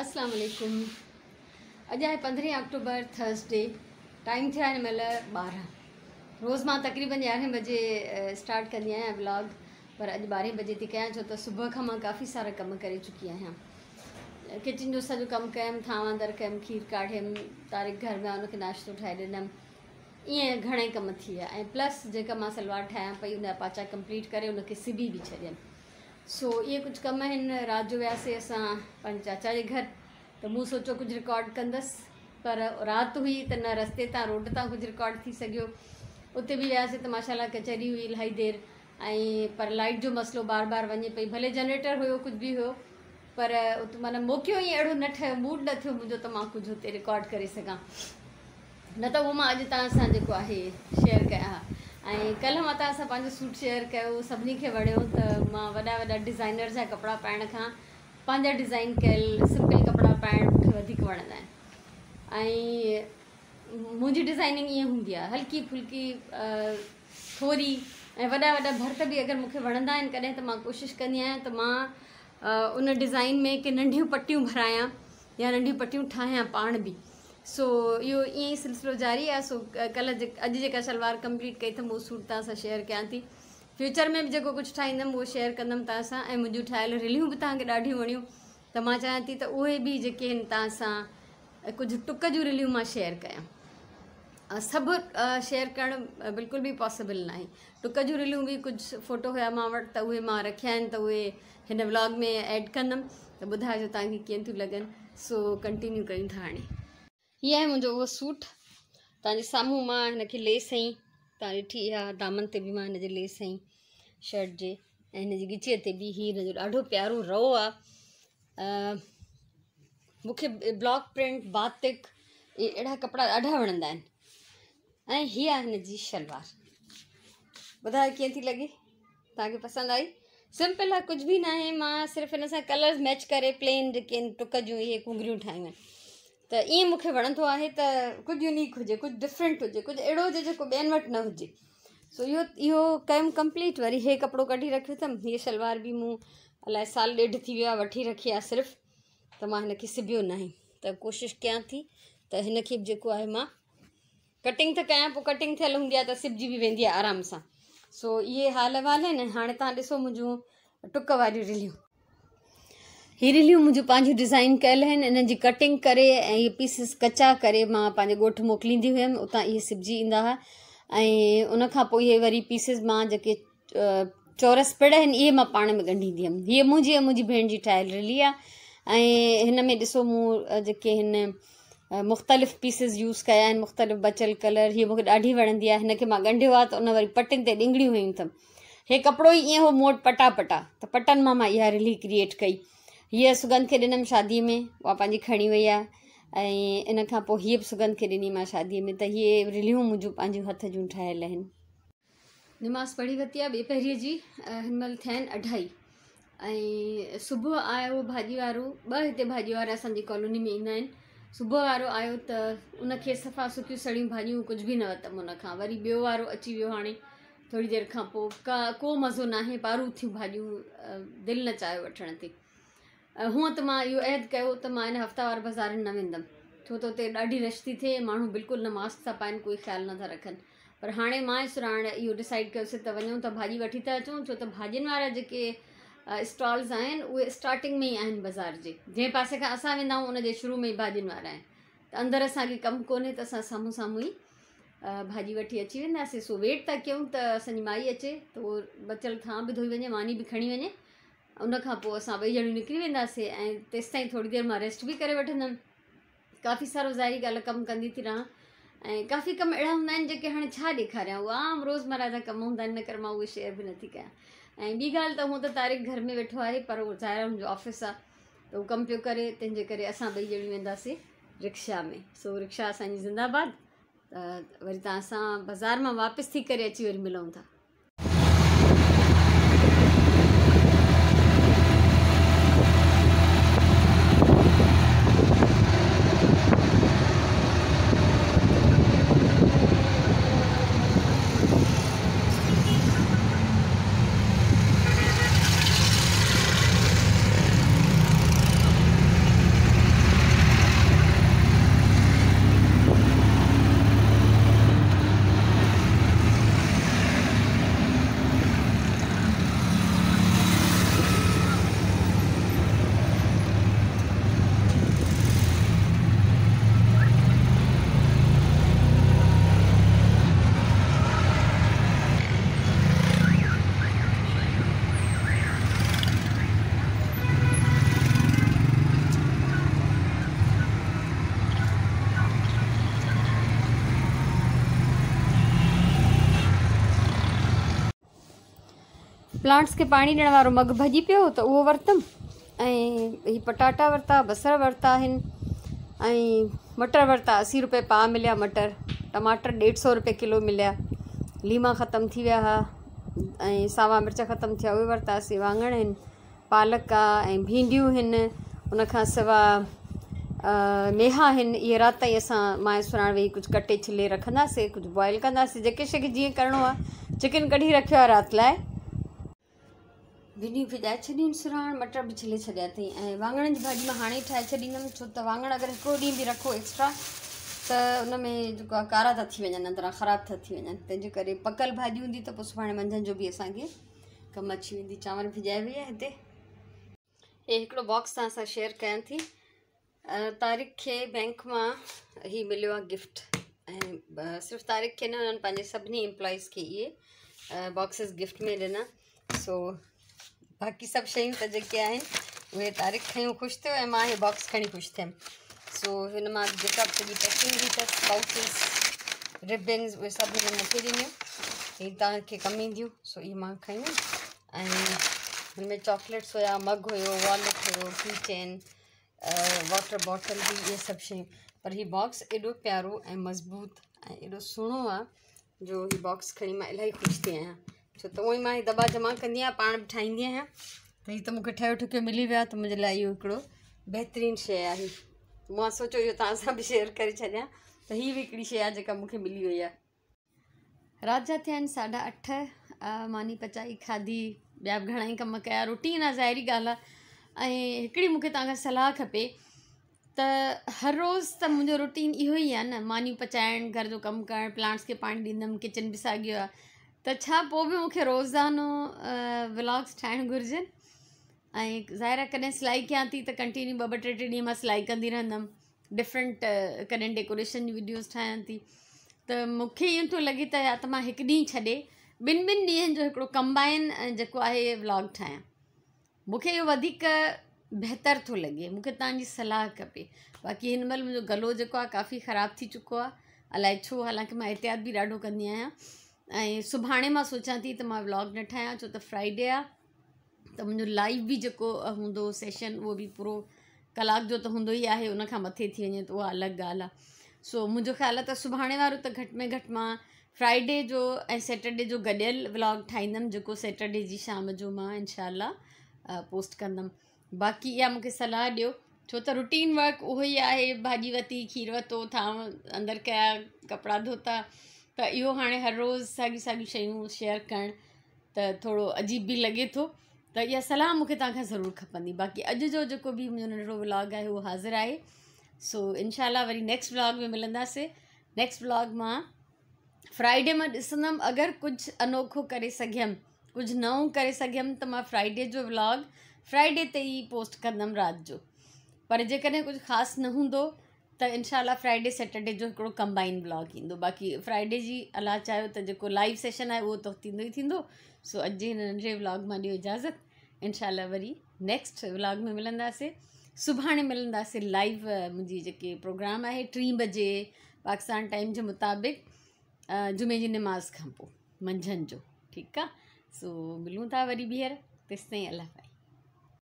अस्सलाम अज है पंद्रह पंद्रहीं अक्टूबर थर्सडे टाइम थे आहे बारह रोज़ मां तक़रीबन यारह बजे स्टार्ट कंदी आहियां व्लॉग पर अॼु ॿारहें बजे थी क्या छो तो सुबह खां मां काफ़ी सारा कम करे चुकी आया किचन जो सॼो कम कम थांव दर कम खीर काढ़ तारीख़ घर में उनके नाश्तो ठाहे ॾिनमि ईअं घणेई कम थी प्लस जो सलवार ठाहियां पी हुनजा पाचा कंप्लीट करे हुनखे सिबी बि सो ये कुछ कम रात जो वियासीं अस चाचा के घर तो मु सोचो कुछ रिकॉर्ड कदस पर रात हुई तो न रस्ते तां रोड तां कुछ रिकॉर्ड थी सघियो उते भी वैसे तो माशाला कचहरी हुई इलाही देर आई पर लाइट जो मसलो बार बार वे पी भले जनरेटर हो कुछ भी हो पर उत मन मौको ही अड़ो न मूड न थो मुझे तो कुछ कुझु रिकॉर्ड कर करे न शेयर क्या ऐं कल्ह मता असां पंहिंजो सूट शेयर कयो सभिनी खे वणियो त मां वॾा वॾा डिज़ाइनर जा कपिड़ा पाइण खां पंहिंजा डिज़ाइन कयल सिंपल कपिड़ा पाइणु मूंखे वधीक वणंदा आहिनि ऐं मुंहिंजी डिज़ाइनिंग ईअं हूंदी आहे हल्की फुल्की थोरी ऐं वॾा वॾा भर्त बि अगरि मूंखे वणंदा आहिनि कॾहिं त मां कोशिशि कंदी आहियां त मां उन डिज़ाइन में के नंढियूं पटियूं भरायां या नंढियूं पटियूं ठाहियां पाण बि सो यो ईअं ई सिलसिलो जारी आहे सो कल्ह जे अॼु जेका कंप्लीट कई अथमि उहो सूट तव्हां सां शेयर कयां थी फ्यूचर में भी जो कुछ ठाहींदमि वो शेयर कदम तव्हां सां ऐं मुंहिंजूं ठाहियल रीलियूं बि तव्हांखे ॾाढियूं वणियूं त मां थी त उहे बि जेके आहिनि तव्हां टुक जो रिलू मां शेयर क्या सब शेयर कर बिल्कुल भी पॉसिबल ना टुक जो रिलू भी कुछ फ़ोटो हुआ मां वटि त उहे मां रखिया व्लॉग में एड कंदमि तो बुधा तव्हांखे कीअं थियूं लगन सो कंटिन्यू कयूं था हाँ हीअ है मुझे उहो सूट तव्हांजे साम्हूं मां हिनखे लेस हईं तव्हां आ दामन ते बि मां हिन लेस हईं शर्ट के गिचे से भी ॻिचीअ ते प्यारो रओ आ मूंखे ब्लॉक प्रिंट बातिक इहे अहिड़ा कपिड़ा ॾाढा वणंदा आहिनि जी शलवार ॿुधायो कीअं थी लॻे तव्हांखे पसंदि आई सिंपल आहे कुझु बि न आहे मां सिर्फ़ु हिन कलर्स मैच करे प्लेन टुक जो ये कुंगरियूं ठाहियूं आहिनि त ईअं मूंखे वणंदो आहे त कुझु यूनिक हुजे कुझु डिफरेंट हुजे कुझु अहिड़ो हुजे जेको ॿियनि वटि न हुजे सो इहो इहो कयमि कंप्लीट वरी हे कपिड़ो कढी रखियो अथमि हीअ सलवार बि मूं अलाए साल ॾेढ थी वियो आहे वठी रखी आहे सिर्फ़ु त मां हिनखे सिबियो न आहे त कोशिशि कयां थी त हिनखे बि जेको आहे मां कटिंग त कयां पोइ कटिंग थियल हूंदी आहे त सिबजी बि वेंदी आहे आराम सां सो इहे हाल अहिवाल आहिनि हाणे तव्हां ॾिसो मुंहिंजूं टुक वारियूं रिलियूं हीरिलियूं मुंहिंजूं पंहिंजूं डिज़ाइन कयल आहिनि इन्हनि जी कटिंग करे ऐं इहे पीसिस कचा करे मां पंहिंजे ॻोठु मोकिलींदी हुयमि उतां इहे सिबजी ईंदा हुआ ऐं उनखां पोइ इहे वरी पीसिस मां जेके चौरस पिड़ आहिनि इहे मां पाण में ॻंढींदी हुयमि हीअ मुंहिंजी ऐं मुंहिंजी भेण जी ठाहियल रिली आहे ऐं हिन में ॾिसो मूं जेके हिन मुख़्तलिफ़ पीसिस यूज़ कया आहिनि मुख़्तलिफ़ बचियल कलर हीअ मूंखे ॾाढी वणंदी आहे हिनखे मां ॻंढियो आहे त उन वरी पटियुनि ते ॾिंगड़ियूं हुयूं अथमि हे कपिड़ो ई ईअं हो मूं वटि पटा पटा त पटनि मां मां इहा रिली क्रिएट कई ये सुगंध के ॾिनमि शादी में उहा पाँच खड़ी वही आहे ऐं इन खां सुगंध के दिनी मां शादीअ में तो ये रिलियूं मुझे पंहिंजूं हथ जो ठाहियल नमाज पढ़ी वरती है बेपहरी की जी हिनमहिल अढाई सुबह आयो भाॼी वारो ॿ हिते भाॼी कॉलोनी में इंदा सुबह वो आयो तो उनखे सफ़ा सुकियूं सड़ी भाॼियूं कुछ भी न वरितमि उन वरी बो वो अची वो हाँ थोड़ी देर का को मज़ो ना पारू थी थियूं दिल न चाहे वे હું તમા યુ એડ કે તો માને હફતાવાર બજાર નવંદમ તું તો તે ડાડી રસ્તી છે માનું બિલકુલ ન માસ્ટ પાન કોઈ ખ્યાલ ન ધ રખન પર હાણે માય સરાણ યુ ડિસાઈડ કર સ તો વણું તો ભાજી વઠી તા છું તો ભાજીન વાળા જે કે સ્ટૉલ્સ આયન ઓ સ્ટાર્ટિંગ મે આયન બજાર જે જે પાસે આસા વેન હું ઉને શરૂ મે ભાજીન વાળા હે તો અંદર આસા કે કમ કોને તો આસા સામું સામુંઈ ભાજી વઠી છે ને સે સો વેટ તા ક્યું તો સની માય છે તો બચલ થા ભી ધવી વણે વાની ભી ખણી વણે उन खां पोइ असां ॿई ॼणियूं निकिरी वेंदासीं ऐं तेसिताईं थोरी देरि मां रेस्ट बि करे वठंदमि काफ़ी सारो ज़ाहिरी ॻाल्हि कमु कंदी थी रहां ऐं काफ़ी कम अहिड़ा हूंदा आहिनि जेके हाणे छा ॾेखारियां उहे आम रोज़मर्रा जा कम हूंदा आहिनि इन करे मां उहे शेयर बि नथी कयां ऐं ॿी ॻाल्हि त हूअं त तारिक घर में वेठो आहे पर उहो ज़ाहिर हुनजो ऑफिस आहे त उहो कमु पियो करे तंहिंजे करे असां ॿई ॼणियूं वेंदासीं रिक्शा में सो रिक्शा असांजी ज़िंदाबाद त वरी तव्हां असां बाज़ारि मां वापसि थी करे अची वरी मिलूं था प्लांट्स के पानी ॾियण वारो मग भॼी पियो त उहो वरितमि ऐं हीअ पटाटा वरिता बसर वरिता आहिनि ऐं मटर वरिता असी रुपए पाव मिलिया मटर टमाटर ॾेढ सौ रुपए किलो मिलिया लीमा ख़तमु थी विया हुआ ऐं सावा मिर्च ख़तमु थिया उहे वरितासीं वाङण आहिनि पालक आहे ऐं भींडियूं आहिनि उन खां सवाइ मेहा आहिनि इहे राति ताईं असां माए सुराण वेही कुझु कटे छिले रखंदासीं कुझु बॉइल कंदासीं जेके शइ खे जीअं करिणो आहे चिकन कढी रखियो आहे राति लाइ भिंडियूं बि ॼाए छॾियूं मटर भी छिले छॾिया अथई ऐं वाङणनि जी भाॼी मां हाणे ई ठाहे छॾींदमि छो त वाङण अगरि हिकिड़ो ॾींहुं बि रखो एक्स्ट्रा त उन में जेको आहे कारा था थी वञनि अंदरां ख़राबु था थी वञनि तंहिंजे करे पकल भाॼी हूंदी त पोइ सुभाणे मंझंदि जो बि असांखे कमु अची वेंदी चांवर भिॼाए वई आहे हिते हे हिकिड़ो बॉक्स तव्हां सां शेयर कयां थी तारीख़ खे बैंक मां ई मिलियो आहे गिफ्ट ऐं सिर्फ़ु तारीख़ खे न उन्हनि पंहिंजे सभिनी एम्प्लॉइज़ खे इहे बॉक्सिस गिफ्ट में ॾिना सो बाक़ी सब शयूं त जेके आहिनि उहे तारीख़ खयूं खुश थे ऐं मां बॉक्स खड़ी खुश थियमि सो हिन मां जेका बि सॼी पैकिंग बि अथसि पाउचिस रिबिन्स उहे सभु हिन मूंखे ॾिनियूं हीअ तव्हांखे सो इहे मां खयूं चॉकलेट्स हुया मग हुयो वॉलेट हुयो की चेन बॉटल बि ये सब शयूं पर हीउ बॉक्स एडो प्यारो ऐं मज़बूत एडो एॾो आ जो हीउ बॉक्स खणी मां इलाही ख़ुशि थी आया छो तो उहो ई मां जमा कंदी पा भी बि तो आहियां तो मुझे त मूंखे मिली वियो तो मुझे मुंहिंजे लाइ इहो हिकिड़ो बहितरीनु शइ आहे मां सोचियो इहो तव्हां सां बि शेयर करे छॾियां त हीअ बि हिकिड़ी शइ मिली वई आहे राति जा साढा अठ मानी पचाई खाधी ॿिया बि कम क्या रोटी अञा ज़ाहिरी ॻाल्हि मुख्य सलाह खपे त हर रोज़ तो मुझे रुटीन इहो ई आहे न मानी पचाइणु घर जो कमु करणु प्लांट्स खे पाणी ॾींदमि किचन भी साॻियो आहे त छा पोइ बि मूंखे रोज़ानो व्लॉग्स ठाहिण घुरिजनि ऐं ज़ाहिर कॾहिं सिलाई कयां थी त कंटिन्यू ॿ ॿ टे टे ॾींहं मां सिलाई कंदी रहंदमि डिफ़रेंट कॾहिं डेकोरेशन जी वीडियोस ठाहियां थी त मूंखे ईअं थो लॻे त या त मां हिकु ॾींहुं छॾे ॿिनि ॿिनि ॾींहंनि जो हिकिड़ो कंबाइन जेको आहे व्लॉग ठाहियां मूंखे इहो वधीक बहितरु थो लॻे मूंखे तव्हांजी सलाह खपे बाक़ी हिन महिल मुंहिंजो गलो जेको आहे काफ़ी ख़राबु थी चुको आहे अलाए एहतियात बि ॾाढो कंदी અય સુભાણે માં સોચા થી તો માં વ્લોગ નઠાયા જો તો ફ્રાઈડે આ તમ જો લાઈવ બી જો કો હુndo સેશન વો બી પૂર કલાક જો તો હુndo આ હે ઉન કા મથે થી તો અલગ ગાલા સો મુજો ખ્યાલ આ સુભાણે વાળો તો ઘટ મે ઘટ માં ફ્રાઈડે જો સેટરડે જો ગડેલ વ્લોગ ઠાઈનમ જો કો સેટરડે જી શામ મે જો માં ઇનશાલ્લા પોસ્ટ કરનમ બાકી યામ કે સલાહ દયો છો તા રૂટીન વર્ક ઓહી આ હે ભાજી વતી ખીર વતો થા અંદર કે કપડા ધોતા तो इहो हाँ हर रोज़ साॻी साॻी शेयर कर थोड़ो अजीब भी लगे तो यह सलाह मुख्य तरूर ज़रूरु खपंदी बाक़ी अज जो जो भी मुझे नंबर व्लॉग है वो हाज़िर है सो इनशाला वरी नेक्स्ट व्लॉग में मिलंदासीं नेक्स्ट व्लॉग में फ्राइडे में ॾिसंदमि अगर कुछ अनोखो कर सम कुछ नव कर सम तो मैं फ्राइडे जो व्लॉग फ्राइडे ते ही पोस्ट कदम रात जो पर जो कुछ खास न हूंदो त इनशा फ्राइडे सैटरडे जो हिकिड़ो कंबाइन व्लॉग ईंदो बाक़ी फ्राइडे जी अला चाहियो त जेको लाइव सेशन आहे उहो त थींदो ई थींदो सो अॼु हिननि जे व्लॉग मां ॾियो इजाज़त इनशा वरी नेक्स्ट व्लॉग में मिलंदासीं सुभाणे मिलंदासीं लाइव मुंहिंजी जेके प्रोग्राम आहे टीं बजे पाकिस्तान टाइम जे मुताबिक़ जुमे जी नमाज़ खां पोइ मंझंदि जो ठीकु आहे सो मिलूं था वरी ॿीहर तेसिताईं अलाह